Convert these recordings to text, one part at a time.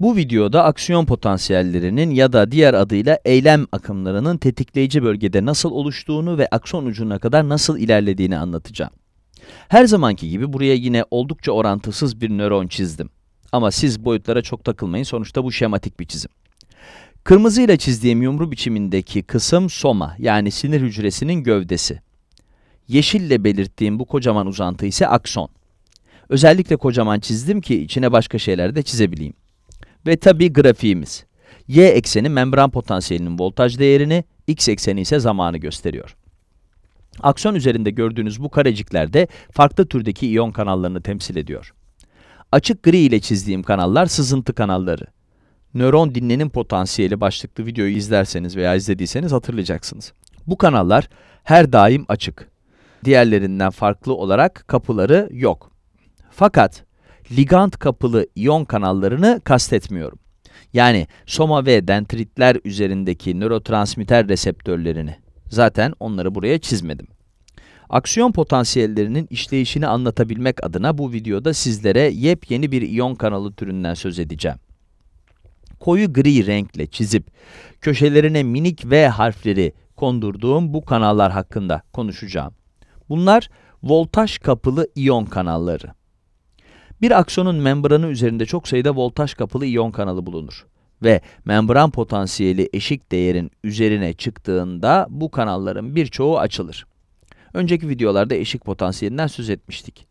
Bu videoda aksiyon potansiyellerinin ya da diğer adıyla eylem akımlarının tetikleyici bölgede nasıl oluştuğunu ve akson ucuna kadar nasıl ilerlediğini anlatacağım. Her zamanki gibi buraya yine oldukça orantısız bir nöron çizdim. Ama siz boyutlara çok takılmayın sonuçta bu şematik bir çizim. Kırmızıyla çizdiğim yumru biçimindeki kısım soma yani sinir hücresinin gövdesi. Yeşille belirttiğim bu kocaman uzantı ise akson. Özellikle kocaman çizdim ki içine başka şeyler de çizebileyim. Ve tabii grafiğimiz. Y ekseni membran potansiyelinin voltaj değerini, X ekseni ise zamanı gösteriyor. Akson üzerinde gördüğünüz bu karecikler de farklı türdeki iyon kanallarını temsil ediyor. Açık gri ile çizdiğim kanallar sızıntı kanalları. Nöron dinlenim potansiyeli başlıklı videoyu izlerseniz veya izlediyseniz hatırlayacaksınız. Bu kanallar her daim açık. Diğerlerinden farklı olarak kapıları yok. Fakat ligand kapılı iyon kanallarını kastetmiyorum. Yani soma ve dendritler üzerindeki nörotransmitter reseptörlerini. Zaten onları buraya çizmedim. Aksiyon potansiyellerinin işleyişini anlatabilmek adına bu videoda sizlere yepyeni bir iyon kanalı türünden söz edeceğim. Koyu gri renkle çizip köşelerine minik V harfleri kondurduğum bu kanallar hakkında konuşacağım. Bunlar voltaj kapılı iyon kanalları. Bir aksonun membranı üzerinde çok sayıda voltaj kapılı iyon kanalı bulunur ve membran potansiyeli eşik değerin üzerine çıktığında bu kanalların birçoğu açılır. Önceki videolarda eşik potansiyelinden söz etmiştik.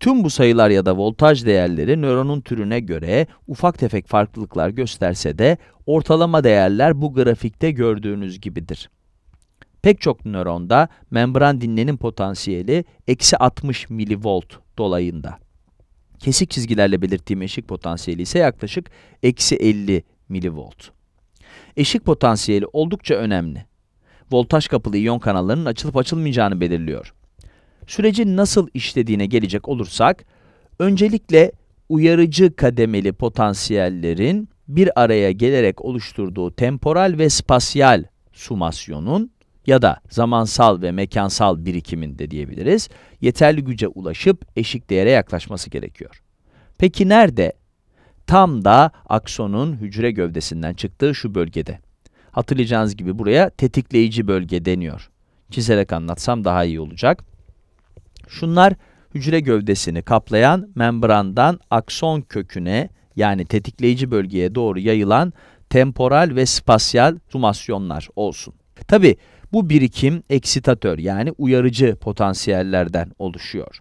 Tüm bu sayılar ya da voltaj değerleri nöronun türüne göre ufak tefek farklılıklar gösterse de ortalama değerler bu grafikte gördüğünüz gibidir. Pek çok nöronda membran dinlenim potansiyeli eksi 60 milivolt dolayında kesik çizgilerle belirttiğim eşik potansiyeli ise yaklaşık eksi 50 milivolt. Eşik potansiyeli oldukça önemli. Voltaj kapılı iyon kanallarının açılıp açılmayacağını belirliyor. Süreci nasıl işlediğine gelecek olursak, öncelikle uyarıcı kademeli potansiyellerin bir araya gelerek oluşturduğu temporal ve spasyal sumasyonun ya da zamansal ve mekansal birikiminde diyebiliriz, yeterli güce ulaşıp eşik değere yaklaşması gerekiyor. Peki nerede? Tam da aksonun hücre gövdesinden çıktığı şu bölgede. Hatırlayacağınız gibi buraya tetikleyici bölge deniyor. Çizerek anlatsam daha iyi olacak. Şunlar hücre gövdesini kaplayan membrandan akson köküne yani tetikleyici bölgeye doğru yayılan temporal ve spasyal zumasyonlar olsun. Tabi bu birikim eksitatör yani uyarıcı potansiyellerden oluşuyor.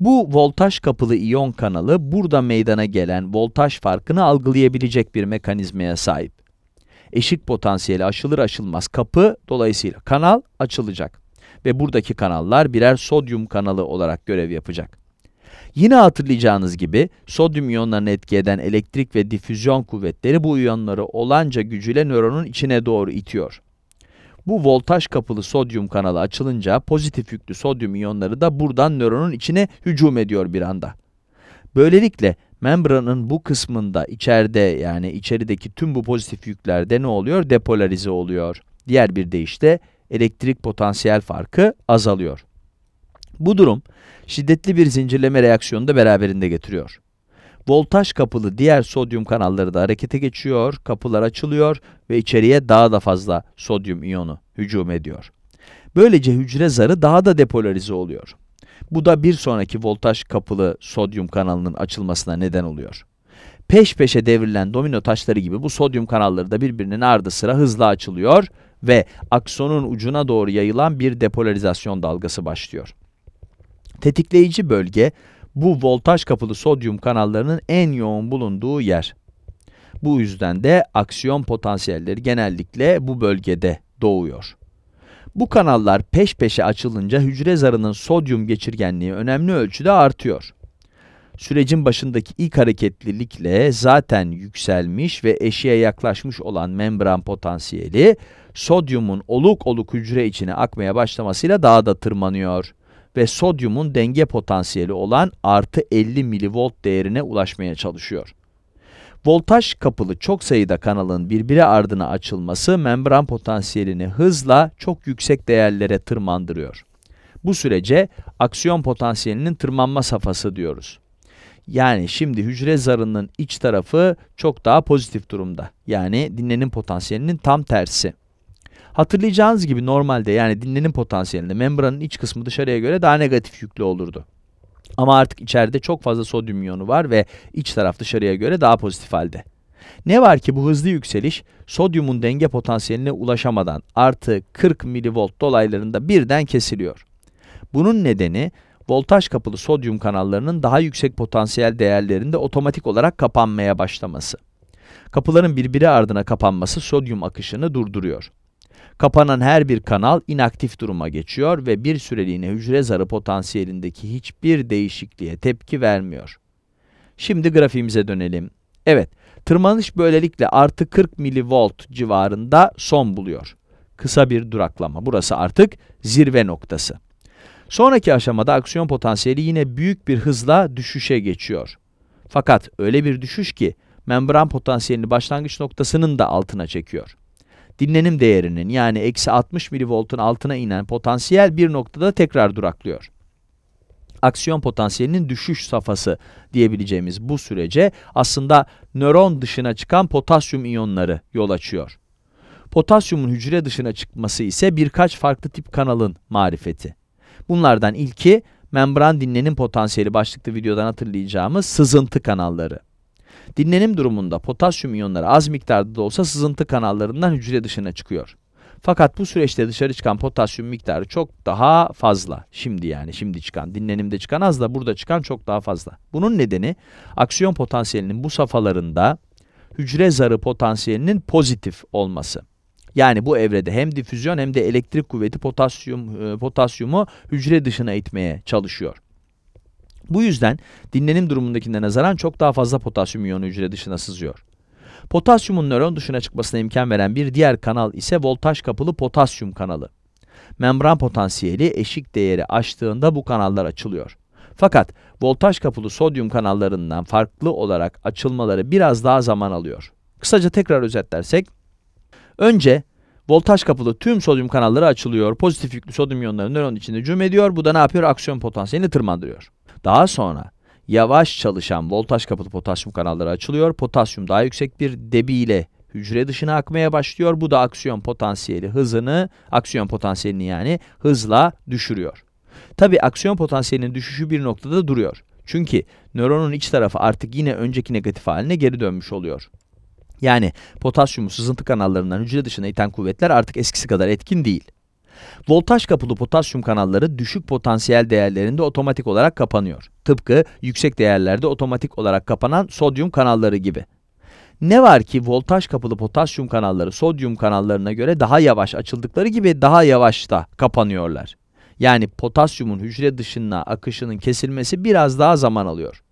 Bu voltaj kapılı iyon kanalı burada meydana gelen voltaj farkını algılayabilecek bir mekanizmaya sahip. Eşik potansiyeli aşılır aşılmaz kapı dolayısıyla kanal açılacak ve buradaki kanallar birer sodyum kanalı olarak görev yapacak. Yine hatırlayacağınız gibi sodyum iyonlarını etki eden elektrik ve difüzyon kuvvetleri bu iyonları olanca gücüyle nöronun içine doğru itiyor. Bu voltaj kapılı sodyum kanalı açılınca pozitif yüklü sodyum iyonları da buradan nöronun içine hücum ediyor bir anda. Böylelikle membranın bu kısmında içeride yani içerideki tüm bu pozitif yüklerde ne oluyor? Depolarize oluyor. Diğer bir deyişle elektrik potansiyel farkı azalıyor. Bu durum şiddetli bir zincirleme reaksiyonu da beraberinde getiriyor. Voltaj kapılı diğer sodyum kanalları da harekete geçiyor, kapılar açılıyor ve içeriye daha da fazla sodyum iyonu hücum ediyor. Böylece hücre zarı daha da depolarize oluyor. Bu da bir sonraki voltaj kapılı sodyum kanalının açılmasına neden oluyor. Peş peşe devrilen domino taşları gibi bu sodyum kanalları da birbirinin ardı sıra hızla açılıyor ve aksonun ucuna doğru yayılan bir depolarizasyon dalgası başlıyor. Tetikleyici bölge bu voltaj kapılı sodyum kanallarının en yoğun bulunduğu yer. Bu yüzden de aksiyon potansiyelleri genellikle bu bölgede doğuyor. Bu kanallar peş peşe açılınca hücre zarının sodyum geçirgenliği önemli ölçüde artıyor. Sürecin başındaki ilk hareketlilikle zaten yükselmiş ve eşiğe yaklaşmış olan membran potansiyeli, sodyumun oluk oluk hücre içine akmaya başlamasıyla daha da tırmanıyor ve sodyumun denge potansiyeli olan artı 50 milivolt değerine ulaşmaya çalışıyor. Voltaj kapılı çok sayıda kanalın birbiri ardına açılması membran potansiyelini hızla çok yüksek değerlere tırmandırıyor. Bu sürece aksiyon potansiyelinin tırmanma safhası diyoruz. Yani şimdi hücre zarının iç tarafı çok daha pozitif durumda. Yani dinlenim potansiyelinin tam tersi. Hatırlayacağınız gibi normalde yani dinlenim potansiyelinde membranın iç kısmı dışarıya göre daha negatif yüklü olurdu. Ama artık içeride çok fazla sodyum iyonu var ve iç taraf dışarıya göre daha pozitif halde. Ne var ki bu hızlı yükseliş sodyumun denge potansiyeline ulaşamadan artı 40 milivolt dolaylarında birden kesiliyor. Bunun nedeni voltaj kapılı sodyum kanallarının daha yüksek potansiyel değerlerinde otomatik olarak kapanmaya başlaması. Kapıların birbiri ardına kapanması sodyum akışını durduruyor. Kapanan her bir kanal inaktif duruma geçiyor ve bir süreliğine hücre zarı potansiyelindeki hiçbir değişikliğe tepki vermiyor. Şimdi grafiğimize dönelim. Evet, tırmanış böylelikle artı 40 milivolt civarında son buluyor. Kısa bir duraklama. Burası artık zirve noktası. Sonraki aşamada aksiyon potansiyeli yine büyük bir hızla düşüşe geçiyor. Fakat öyle bir düşüş ki membran potansiyelini başlangıç noktasının da altına çekiyor dinlenim değerinin yani eksi 60 milivoltun altına inen potansiyel bir noktada tekrar duraklıyor. Aksiyon potansiyelinin düşüş safhası diyebileceğimiz bu sürece aslında nöron dışına çıkan potasyum iyonları yol açıyor. Potasyumun hücre dışına çıkması ise birkaç farklı tip kanalın marifeti. Bunlardan ilki membran dinlenim potansiyeli başlıklı videodan hatırlayacağımız sızıntı kanalları. Dinlenim durumunda potasyum iyonları az miktarda da olsa sızıntı kanallarından hücre dışına çıkıyor. Fakat bu süreçte dışarı çıkan potasyum miktarı çok daha fazla. Şimdi yani şimdi çıkan, dinlenimde çıkan az da burada çıkan çok daha fazla. Bunun nedeni aksiyon potansiyelinin bu safhalarında hücre zarı potansiyelinin pozitif olması. Yani bu evrede hem difüzyon hem de elektrik kuvveti potasyum, e, potasyumu hücre dışına itmeye çalışıyor. Bu yüzden dinlenim durumundakine nazaran çok daha fazla potasyum iyonu hücre dışına sızıyor. Potasyumun nöron dışına çıkmasına imkan veren bir diğer kanal ise voltaj kapılı potasyum kanalı. Membran potansiyeli eşik değeri aştığında bu kanallar açılıyor. Fakat voltaj kapılı sodyum kanallarından farklı olarak açılmaları biraz daha zaman alıyor. Kısaca tekrar özetlersek, önce Voltaj kapılı tüm sodyum kanalları açılıyor. Pozitif yüklü sodyum iyonları nöron içinde cüm ediyor. Bu da ne yapıyor? Aksiyon potansiyelini tırmandırıyor. Daha sonra yavaş çalışan voltaj kapılı potasyum kanalları açılıyor. Potasyum daha yüksek bir debi ile hücre dışına akmaya başlıyor. Bu da aksiyon potansiyeli hızını, aksiyon potansiyelini yani hızla düşürüyor. Tabi aksiyon potansiyelinin düşüşü bir noktada duruyor. Çünkü nöronun iç tarafı artık yine önceki negatif haline geri dönmüş oluyor. Yani potasyumu sızıntı kanallarından hücre dışına iten kuvvetler artık eskisi kadar etkin değil. Voltaj kapılı potasyum kanalları düşük potansiyel değerlerinde otomatik olarak kapanıyor. Tıpkı yüksek değerlerde otomatik olarak kapanan sodyum kanalları gibi. Ne var ki voltaj kapılı potasyum kanalları sodyum kanallarına göre daha yavaş açıldıkları gibi daha yavaş da kapanıyorlar. Yani potasyumun hücre dışına akışının kesilmesi biraz daha zaman alıyor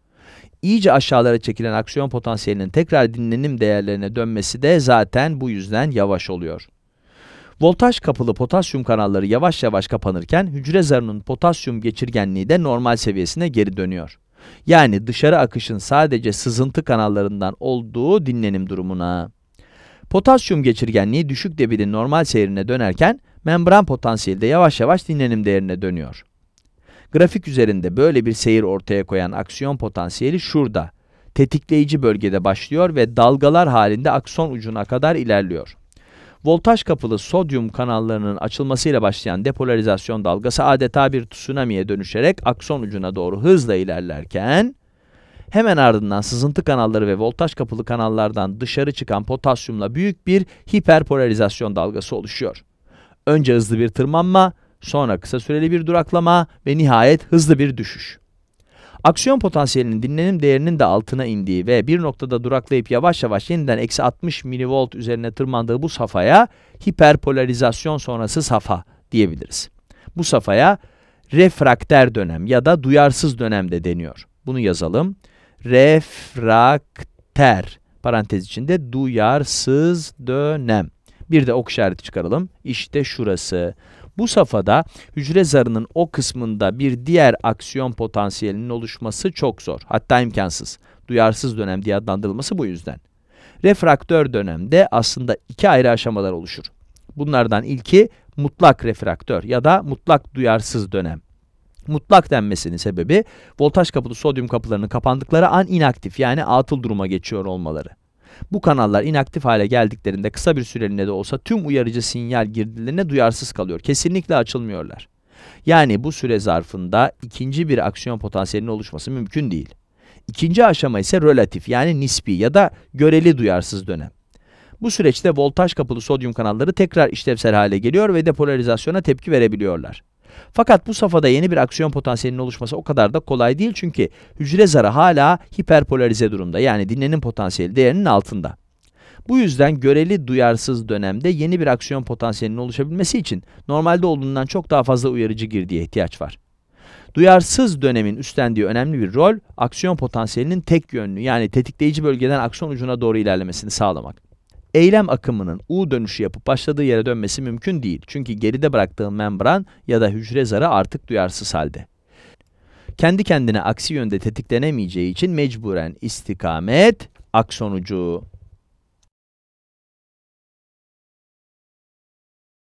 iyice aşağılara çekilen aksiyon potansiyelinin tekrar dinlenim değerlerine dönmesi de zaten bu yüzden yavaş oluyor. Voltaj kapılı potasyum kanalları yavaş yavaş kapanırken hücre zarının potasyum geçirgenliği de normal seviyesine geri dönüyor. Yani dışarı akışın sadece sızıntı kanallarından olduğu dinlenim durumuna. Potasyum geçirgenliği düşük debinin normal seyrine dönerken membran potansiyeli de yavaş yavaş dinlenim değerine dönüyor. Grafik üzerinde böyle bir seyir ortaya koyan aksiyon potansiyeli şurada. Tetikleyici bölgede başlıyor ve dalgalar halinde akson ucuna kadar ilerliyor. Voltaj kapılı sodyum kanallarının açılmasıyla başlayan depolarizasyon dalgası adeta bir tsunamiye dönüşerek akson ucuna doğru hızla ilerlerken, hemen ardından sızıntı kanalları ve voltaj kapılı kanallardan dışarı çıkan potasyumla büyük bir hiperpolarizasyon dalgası oluşuyor. Önce hızlı bir tırmanma, sonra kısa süreli bir duraklama ve nihayet hızlı bir düşüş. Aksiyon potansiyelinin dinlenim değerinin de altına indiği ve bir noktada duraklayıp yavaş yavaş yeniden eksi 60 milivolt üzerine tırmandığı bu safhaya hiperpolarizasyon sonrası safha diyebiliriz. Bu safhaya refrakter dönem ya da duyarsız dönem de deniyor. Bunu yazalım. Refrakter parantez içinde duyarsız dönem. Bir de ok işareti çıkaralım. İşte şurası. Bu safhada hücre zarının o kısmında bir diğer aksiyon potansiyelinin oluşması çok zor, hatta imkansız. Duyarsız dönem diye adlandırılması bu yüzden. Refraktör dönemde aslında iki ayrı aşamalar oluşur. Bunlardan ilki mutlak refraktör ya da mutlak duyarsız dönem. Mutlak denmesinin sebebi voltaj kapılı sodyum kapılarının kapandıkları an inaktif yani atıl duruma geçiyor olmaları. Bu kanallar inaktif hale geldiklerinde kısa bir süreliğine de olsa tüm uyarıcı sinyal girdilerine duyarsız kalıyor. Kesinlikle açılmıyorlar. Yani bu süre zarfında ikinci bir aksiyon potansiyelinin oluşması mümkün değil. İkinci aşama ise relatif yani nispi ya da göreli duyarsız dönem. Bu süreçte voltaj kapılı sodyum kanalları tekrar işlevsel hale geliyor ve depolarizasyona tepki verebiliyorlar. Fakat bu safhada yeni bir aksiyon potansiyelinin oluşması o kadar da kolay değil çünkü hücre zarı hala hiperpolarize durumda yani dinlenim potansiyeli değerinin altında. Bu yüzden göreli duyarsız dönemde yeni bir aksiyon potansiyelinin oluşabilmesi için normalde olduğundan çok daha fazla uyarıcı girdiye ihtiyaç var. Duyarsız dönemin üstlendiği önemli bir rol aksiyon potansiyelinin tek yönlü yani tetikleyici bölgeden aksiyon ucuna doğru ilerlemesini sağlamak eylem akımının U dönüşü yapıp başladığı yere dönmesi mümkün değil. Çünkü geride bıraktığı membran ya da hücre zarı artık duyarsız halde. Kendi kendine aksi yönde tetiklenemeyeceği için mecburen istikamet aksonucu